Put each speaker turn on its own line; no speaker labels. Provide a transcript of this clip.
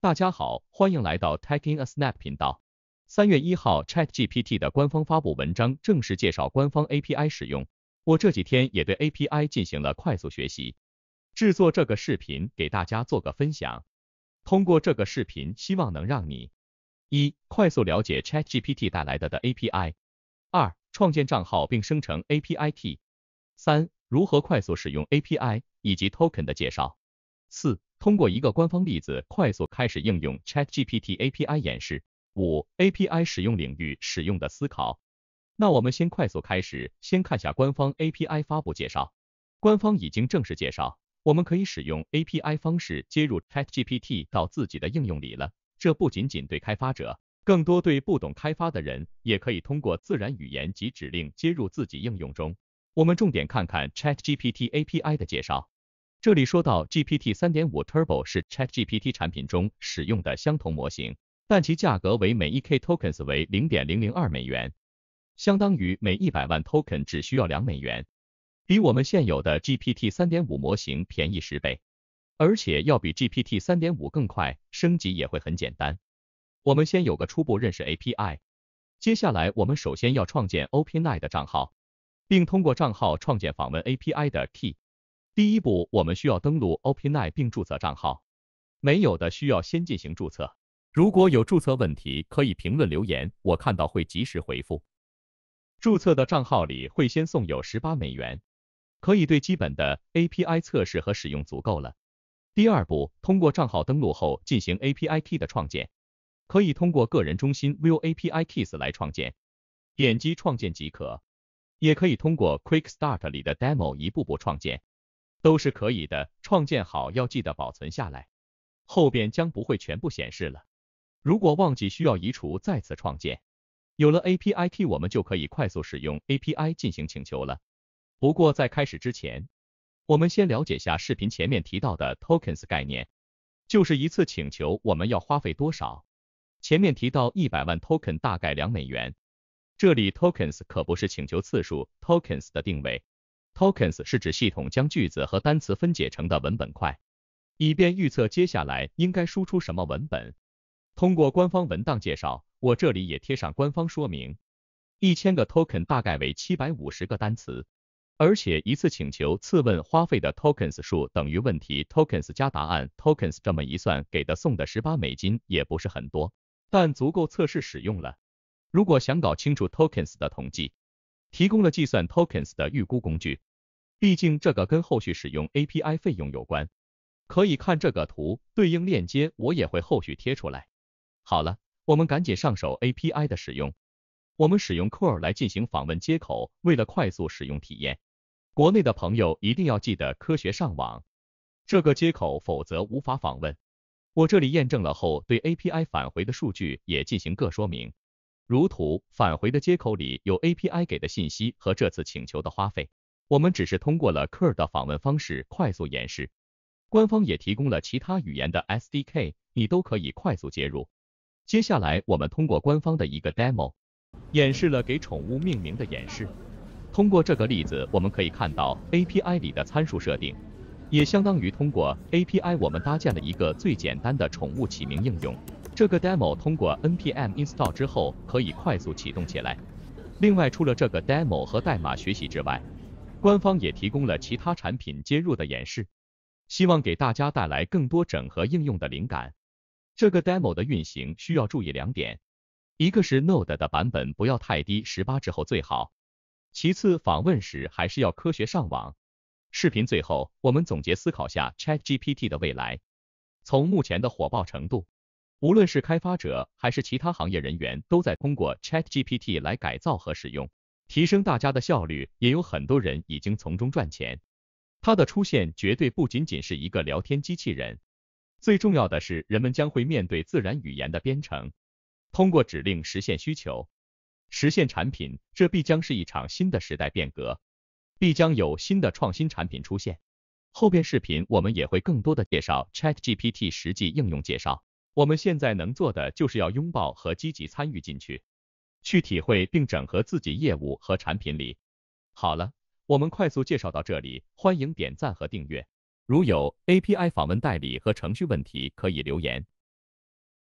大家好，欢迎来到 Taking a Snap 频道。三月一号，ChatGPT 的官方发布文章正式介绍官方 API 使用，我这几天也对 API 进行了快速学习，制作这个视频给大家做个分享。通过这个视频，希望能让你一快速了解 ChatGPT 带来的的 API，二创建账号并生成 API Key，三如何快速使用 API 以及 Token 的介绍。四、通过一个官方例子快速开始应用 ChatGPT API 演示。五、API 使用领域使用的思考。那我们先快速开始，先看下官方 API 发布介绍。官方已经正式介绍，我们可以使用 API 方式接入 ChatGPT 到自己的应用里了。这不仅仅对开发者，更多对不懂开发的人，也可以通过自然语言及指令接入自己应用中。我们重点看看 ChatGPT API 的介绍。这里说到 GPT 3.5 Turbo 是 Chat GPT 产品中使用的相同模型，但其价格为每 1k tokens 为0.002美元，相当于每一百万 token 只需要两美元，比我们现有的 GPT 3.5模型便宜十倍，而且要比 GPT 3.5更快，升级也会很简单。我们先有个初步认识 API，接下来我们首先要创建 OpenAI 的账号，并通过账号创建访问 API 的 key。第一步，我们需要登录 OpenAI 并注册账号，没有的需要先进行注册。如果有注册问题，可以评论留言，我看到会及时回复。注册的账号里会先送有十八美元，可以对基本的 API 测试和使用足够了。第二步，通过账号登录后进行 API Key 的创建，可以通过个人中心 View API Keys 来创建，点击创建即可，也可以通过 Quick Start 里的 Demo 一步步创建。都是可以的，创建好要记得保存下来，后边将不会全部显示了。如果忘记需要移除，再次创建。有了 API，我们就可以快速使用 API 进行请求了。不过在开始之前，我们先了解下视频前面提到的 tokens 概念，就是一次请求我们要花费多少。前面提到一百万 token 大概两美元，这里 tokens 可不是请求次数，tokens 的定位。Tokens 是指系统将句子和单词分解成的文本块，以便预测接下来应该输出什么文本。通过官方文档介绍，我这里也贴上官方说明。一千个 Token 大概为七百五十个单词，而且一次请求次问花费的 Tokens 数等于问题 Tokens 加答案 Tokens。这么一算，给的送的十八美金也不是很多，但足够测试使用了。如果想搞清楚 Tokens 的统计，提供了计算 Tokens 的预估工具。毕竟这个跟后续使用 API 费用有关，可以看这个图，对应链接我也会后续贴出来。好了，我们赶紧上手 API 的使用。我们使用 c o r e 来进行访问接口，为了快速使用体验，国内的朋友一定要记得科学上网，这个接口否则无法访问。我这里验证了后，对 API 返回的数据也进行各说明，如图，返回的接口里有 API 给的信息和这次请求的花费。我们只是通过了 curl 的访问方式快速演示，官方也提供了其他语言的 SDK，你都可以快速接入。接下来我们通过官方的一个 demo，演示了给宠物命名的演示。通过这个例子，我们可以看到 API 里的参数设定，也相当于通过 API 我们搭建了一个最简单的宠物起名应用。这个 demo 通过 npm install 之后可以快速启动起来。另外，除了这个 demo 和代码学习之外，官方也提供了其他产品接入的演示，希望给大家带来更多整合应用的灵感。这个 demo 的运行需要注意两点，一个是 Node 的版本不要太低，十八之后最好。其次访问时还是要科学上网。视频最后，我们总结思考下 Chat GPT 的未来。从目前的火爆程度，无论是开发者还是其他行业人员，都在通过 Chat GPT 来改造和使用。提升大家的效率，也有很多人已经从中赚钱。它的出现绝对不仅仅是一个聊天机器人。最重要的是，人们将会面对自然语言的编程，通过指令实现需求，实现产品。这必将是一场新的时代变革，必将有新的创新产品出现。后边视频我们也会更多的介绍 Chat GPT 实际应用介绍。我们现在能做的就是要拥抱和积极参与进去。去体会并整合自己业务和产品里。好了，我们快速介绍到这里，欢迎点赞和订阅。如有 API 访问代理和程序问题，可以留言。